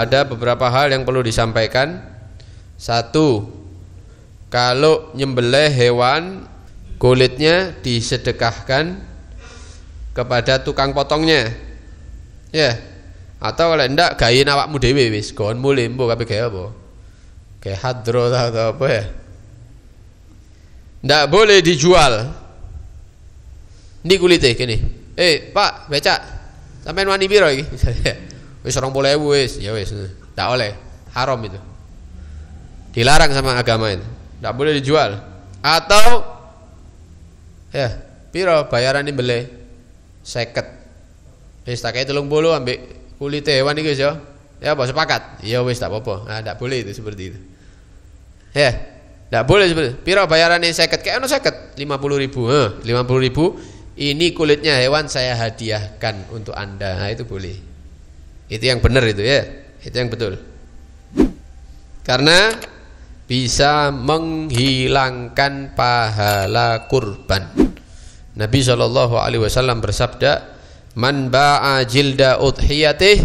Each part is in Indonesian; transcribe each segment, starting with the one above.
ada beberapa hal yang perlu disampaikan. Satu, kalau nyembelih hewan kulitnya disedekahkan kepada tukang potongnya. Ya. Atau kalau ndak gayin awakmu dhewe wis, gon mulih mbok kabeh kayak apa? kayak hadro atau apa ya? Ndak boleh dijual. Ini kulitnya gini. Eh, Pak, becak. Sampai wani biro iki misalnya wis orang boleh wis ya wis tidak oleh haram itu dilarang sama agama itu tidak boleh dijual atau ya piro bayaran ini beli seket wis tak telung bolu ambek kulit hewan itu ya ya bos sepakat ya wis tak apa-apa nah, tidak boleh itu seperti itu ya tidak boleh seperti itu. piro bayaran ini seket kayak ono seket lima puluh ribu lima puluh ribu ini kulitnya hewan saya hadiahkan untuk anda nah, itu boleh itu yang benar itu ya. Itu yang betul. Karena bisa menghilangkan pahala kurban. Nabi Shallallahu alaihi wasallam bersabda, "Man ba'a jilda udhiyatih,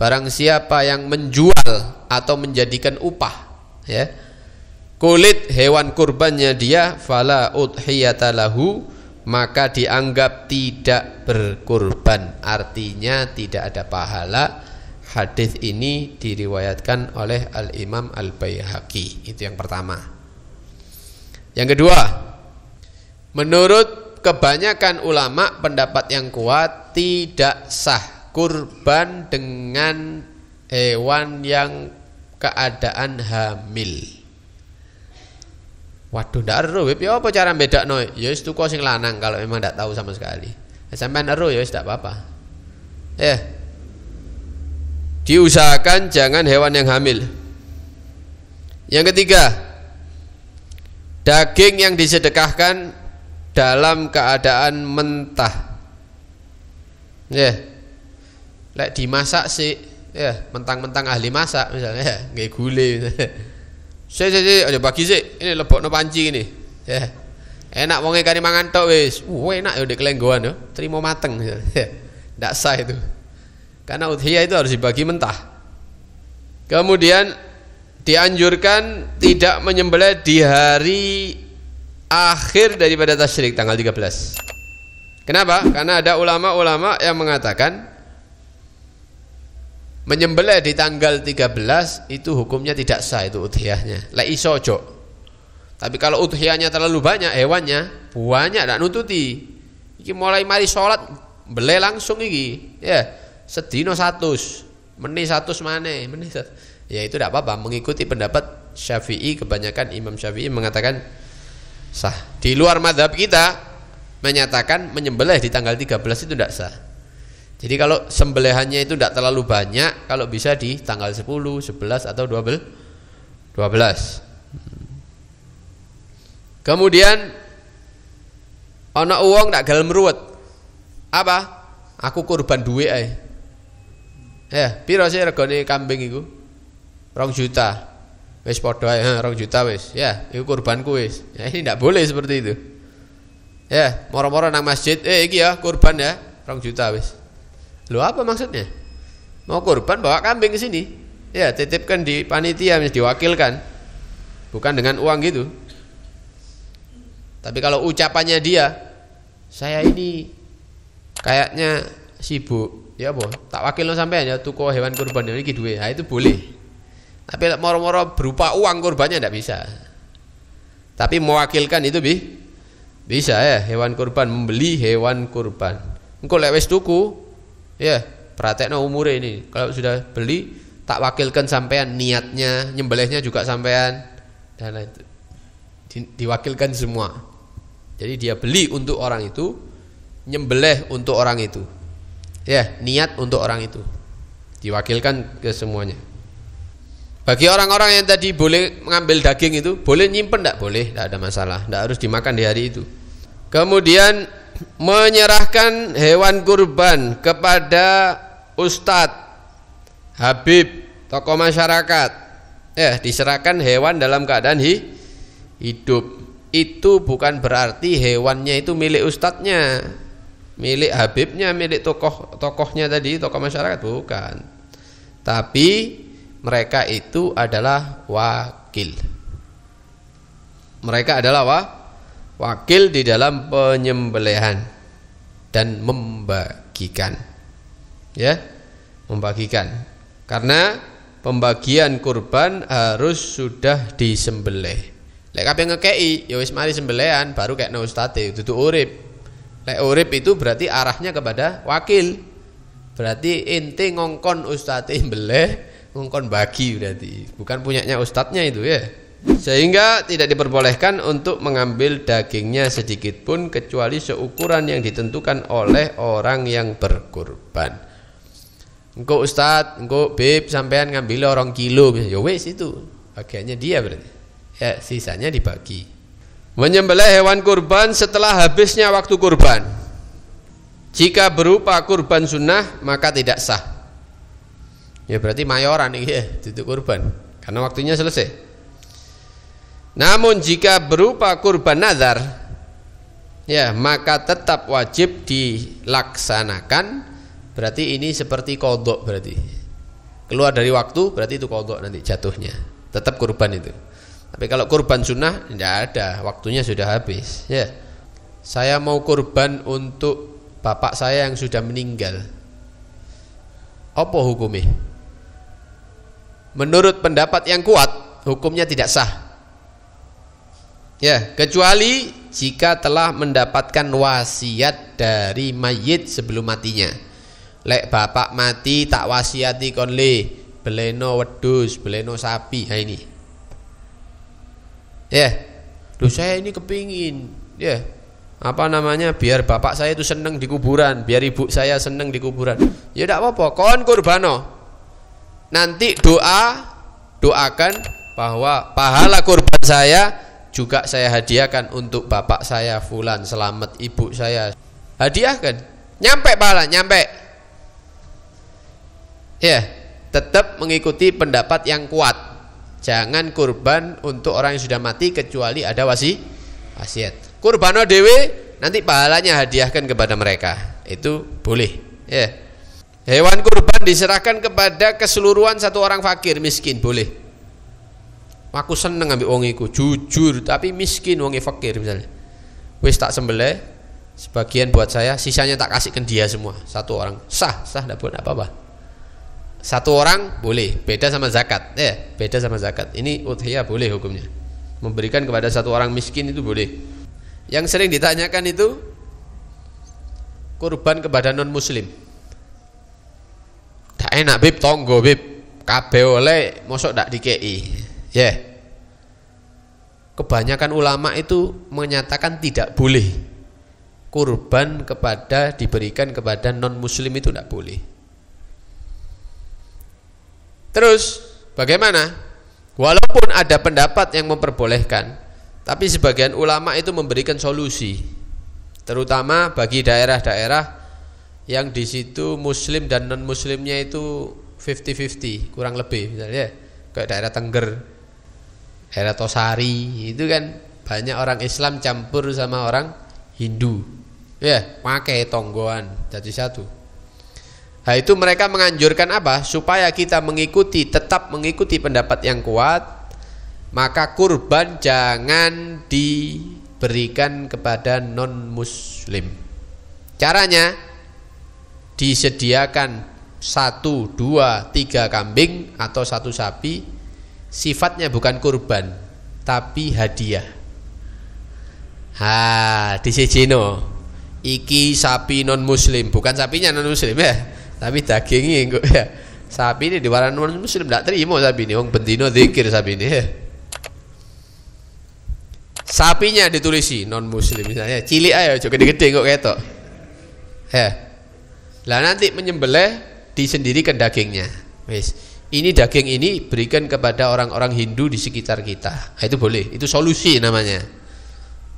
barang siapa yang menjual atau menjadikan upah, ya. Kulit hewan kurbannya dia fala udhiyata maka dianggap tidak berkurban. Artinya tidak ada pahala hadis ini diriwayatkan oleh Al Imam Al Baihaqi. Itu yang pertama. Yang kedua, menurut kebanyakan ulama pendapat yang kuat tidak sah kurban dengan hewan yang keadaan hamil. Waduh ndak ero ya apa cara bedakno? Ya wis tuku sing lanang kalau memang ndak tahu sama sekali. Ya Sampai ero ya wis ndak apa-apa. Eh, diusahakan jangan hewan yang hamil yang ketiga daging yang disedekahkan dalam keadaan mentah ya yeah. lek dimasak sih ya yeah. mentang-mentang ahli masak misalnya ya nggak gule si si ada bagi sih ini lebok no panci ini ya yeah. enak wongi kari mangan tok wis uh, enak ya dek kelenggoan ya, terima mateng ya ndak sah itu karena udhiyah itu harus dibagi mentah. Kemudian dianjurkan tidak menyembelih di hari akhir daripada tasyrik tanggal 13. Kenapa? Karena ada ulama-ulama yang mengatakan menyembelih di tanggal 13 itu hukumnya tidak sah itu udhiyahnya. La isojo. Tapi kalau udhiyahnya terlalu banyak hewannya, banyak tidak nututi. Iki mulai mari sholat beli langsung iki, ya sedino satu meni satu mana meni satu ya itu tidak apa-apa mengikuti pendapat syafi'i kebanyakan imam syafi'i mengatakan sah di luar madhab kita menyatakan menyembelih di tanggal 13 itu tidak sah jadi kalau sembelihannya itu tidak terlalu banyak kalau bisa di tanggal 10, 11 atau 12 12 kemudian ana uang tidak gelem ruwet apa aku kurban duit ae ya piro sih regane kambing iku? 2 juta. Wis padha ae, 2 juta wis. Ya, iku kurbanku wis. Ya, ini ndak boleh seperti itu. Ya, moro-moro nang masjid, eh iki ya kurban ya, 2 juta wis. Lo apa maksudnya? Mau kurban bawa kambing ke sini. Ya, titipkan di panitia mis diwakilkan. Bukan dengan uang gitu. Tapi kalau ucapannya dia, saya ini kayaknya sibuk ya boh tak wakil lo sampai ya tuku hewan kurban ini gitu ya itu boleh tapi moro-moro berupa uang kurbannya tidak bisa tapi mewakilkan itu bi bisa ya hewan kurban membeli hewan kurban engkau lewes tuku ya perhatikan umure ini kalau sudah beli tak wakilkan sampean niatnya nyembelihnya juga sampean dan itu di, diwakilkan semua jadi dia beli untuk orang itu nyembelih untuk orang itu ya niat untuk orang itu diwakilkan ke semuanya bagi orang-orang yang tadi boleh mengambil daging itu boleh nyimpen tidak boleh tidak ada masalah tidak harus dimakan di hari itu kemudian menyerahkan hewan kurban kepada ustadz habib tokoh masyarakat ya diserahkan hewan dalam keadaan hi, hidup itu bukan berarti hewannya itu milik ustadznya milik Habibnya, milik tokoh-tokohnya tadi, tokoh masyarakat bukan. Tapi mereka itu adalah wakil. Mereka adalah wa, wakil di dalam penyembelihan dan membagikan. Ya, membagikan. Karena pembagian kurban harus sudah disembelih. Lek kabeh ngekeki, ya wis mari sembelihan baru kayak ustate dudu urip. Lek urip itu berarti arahnya kepada wakil. Berarti inti ngongkon ustadz imbeleh, ngongkon bagi berarti. Bukan punyanya ustadznya itu ya. Sehingga tidak diperbolehkan untuk mengambil dagingnya sedikit pun kecuali seukuran yang ditentukan oleh orang yang berkurban. Engko ustad, engko bib sampean ngambil orang kilo, ya wes itu. Bagiannya dia berarti. Ya sisanya dibagi menyembelih hewan kurban setelah habisnya waktu kurban. Jika berupa kurban sunnah maka tidak sah. Ya berarti mayoran ya, itu eh, kurban karena waktunya selesai. Namun jika berupa kurban nazar ya maka tetap wajib dilaksanakan berarti ini seperti kodok berarti keluar dari waktu berarti itu kodok nanti jatuhnya tetap kurban itu tapi kalau kurban sunnah tidak ada, waktunya sudah habis. Ya, saya mau kurban untuk bapak saya yang sudah meninggal. Apa hukumnya? Menurut pendapat yang kuat, hukumnya tidak sah. Ya, kecuali jika telah mendapatkan wasiat dari mayit sebelum matinya. Lek bapak mati tak wasiati konle beleno wedus, beleno sapi. ini. Ya. Yeah. Loh saya ini kepingin, ya. Apa namanya? Biar bapak saya itu seneng di kuburan, biar ibu saya seneng di kuburan. Ya tidak apa-apa, kon kurbano. Nanti doa doakan bahwa pahala kurban saya juga saya hadiahkan untuk bapak saya fulan selamat ibu saya. Hadiahkan. Nyampe pahala, nyampe. Ya, yeah. tetap mengikuti pendapat yang kuat jangan kurban untuk orang yang sudah mati kecuali ada wasi wasiat kurban dewe nanti pahalanya hadiahkan kepada mereka itu boleh ya yeah. hewan kurban diserahkan kepada keseluruhan satu orang fakir miskin boleh aku seneng ambil jujur tapi miskin wongi e fakir misalnya wis tak sembelih sebagian buat saya sisanya tak kasihkan dia semua satu orang sah sah tidak buat apa-apa satu orang boleh beda sama zakat ya eh, beda sama zakat ini uthiyah boleh hukumnya memberikan kepada satu orang miskin itu boleh yang sering ditanyakan itu kurban kepada non muslim tak enak bib tonggo bib kabeh oleh mosok dak dikei ya yeah. kebanyakan ulama itu menyatakan tidak boleh kurban kepada diberikan kepada non muslim itu tidak boleh Terus bagaimana? Walaupun ada pendapat yang memperbolehkan, tapi sebagian ulama itu memberikan solusi, terutama bagi daerah-daerah yang di situ muslim dan non muslimnya itu 50-50 kurang lebih misalnya ya. kayak daerah Tengger daerah Tosari itu kan banyak orang Islam campur sama orang Hindu ya pakai tonggoan jadi satu Nah, itu mereka menganjurkan apa? Supaya kita mengikuti, tetap mengikuti pendapat yang kuat, maka kurban jangan diberikan kepada non-muslim. Caranya disediakan satu, dua, tiga kambing atau satu sapi, sifatnya bukan kurban, tapi hadiah. Ha, di Sejino, iki sapi non muslim, bukan sapinya non muslim ya tapi dagingnya enggak ya sapi ini diwaran non muslim tidak terima sapi ini wong bendino zikir sapi ini ya. sapinya ditulisi non muslim misalnya cilik ayo coba gede-gede kok ketok ya lah nanti menyembelih disendirikan dagingnya wis ini daging ini berikan kepada orang-orang Hindu di sekitar kita nah, itu boleh itu solusi namanya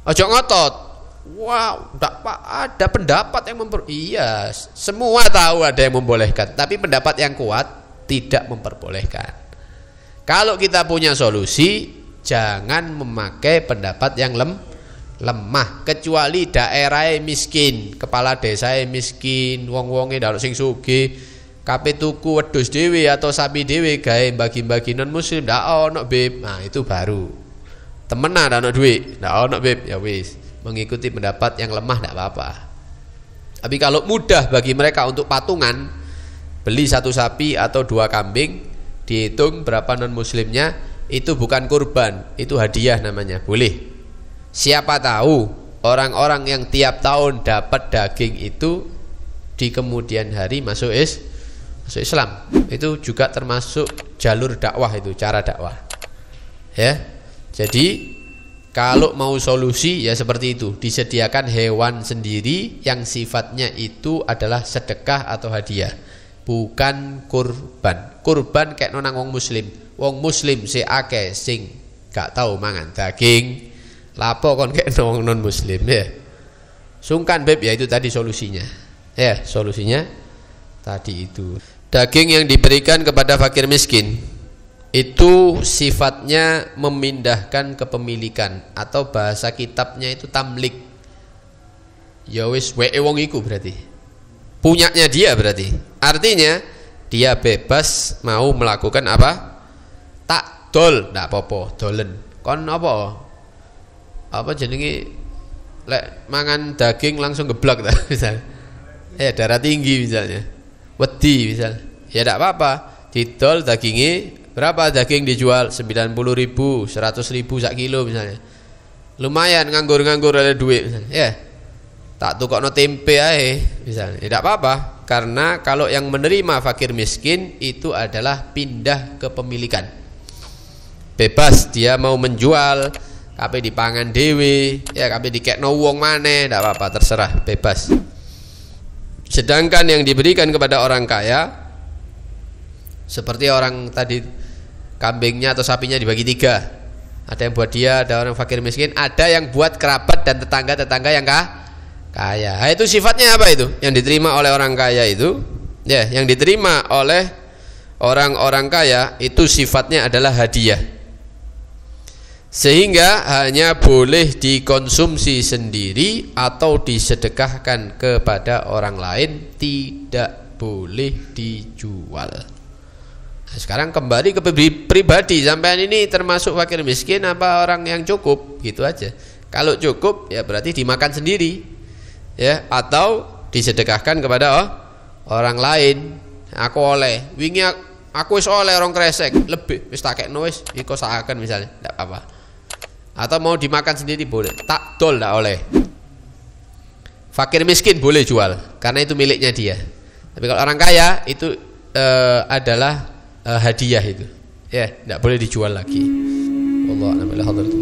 ojo ngotot Wow, enggak ada pendapat yang memper Iya, semua tahu ada yang membolehkan, tapi pendapat yang kuat tidak memperbolehkan. Kalau kita punya solusi, jangan memakai pendapat yang lem lemah kecuali daerah miskin, kepala desa yang miskin, wong-wonge ndak sing sugi kape tuku wedus dewi atau sapi dewi, gawe bagi-bagi non muslim ndak ono beb. Nah, itu baru. Temenan ndak ono duit ndak ono beb ya wis mengikuti pendapat yang lemah tidak apa-apa tapi kalau mudah bagi mereka untuk patungan beli satu sapi atau dua kambing dihitung berapa non muslimnya itu bukan kurban itu hadiah namanya boleh siapa tahu orang-orang yang tiap tahun dapat daging itu di kemudian hari masuk is masuk Islam itu juga termasuk jalur dakwah itu cara dakwah ya jadi kalau mau solusi ya seperti itu, disediakan hewan sendiri yang sifatnya itu adalah sedekah atau hadiah, bukan kurban. Kurban kayak nonang wong muslim, wong muslim si ake sing gak tahu mangan daging, lapo kon kayak nonang non muslim ya. Sungkan beb ya itu tadi solusinya, ya solusinya tadi itu daging yang diberikan kepada fakir miskin itu sifatnya memindahkan kepemilikan atau bahasa kitabnya itu tamlik ya wis we wong iku berarti punyanya dia berarti artinya dia bebas mau melakukan apa tak dol ndak popo dolen kon apa apa jenenge lek mangan daging langsung geblak ta misal eh darah tinggi misalnya wedi misal ya ndak apa-apa didol dagingnya Berapa daging dijual? 90 ribu, 100 ribu sak kilo misalnya. Lumayan nganggur-nganggur ada duit Ya. Yeah. Tak no tempe ae misalnya. Ya, tidak apa-apa karena kalau yang menerima fakir miskin itu adalah pindah kepemilikan. Bebas dia mau menjual, di pangan dewi, ya kape no wong mana tidak apa-apa terserah, bebas. Sedangkan yang diberikan kepada orang kaya seperti orang tadi kambingnya atau sapinya dibagi tiga ada yang buat dia ada orang fakir miskin ada yang buat kerabat dan tetangga tetangga yang kah? kaya nah, itu sifatnya apa itu yang diterima oleh orang kaya itu ya yang diterima oleh orang-orang kaya itu sifatnya adalah hadiah sehingga hanya boleh dikonsumsi sendiri atau disedekahkan kepada orang lain tidak boleh dijual sekarang kembali ke pribadi sampean ini termasuk fakir miskin apa orang yang cukup gitu aja kalau cukup ya berarti dimakan sendiri ya atau disedekahkan kepada oh, orang lain aku oleh wingi aku wis oleh orang kresek lebih wis takek nois iko saken misalnya tidak apa, apa atau mau dimakan sendiri boleh tak dol tidak oleh fakir miskin boleh jual karena itu miliknya dia tapi kalau orang kaya itu eh, adalah uh, hadiah itu. Ya, tidak boleh dijual lagi. namanya a'lam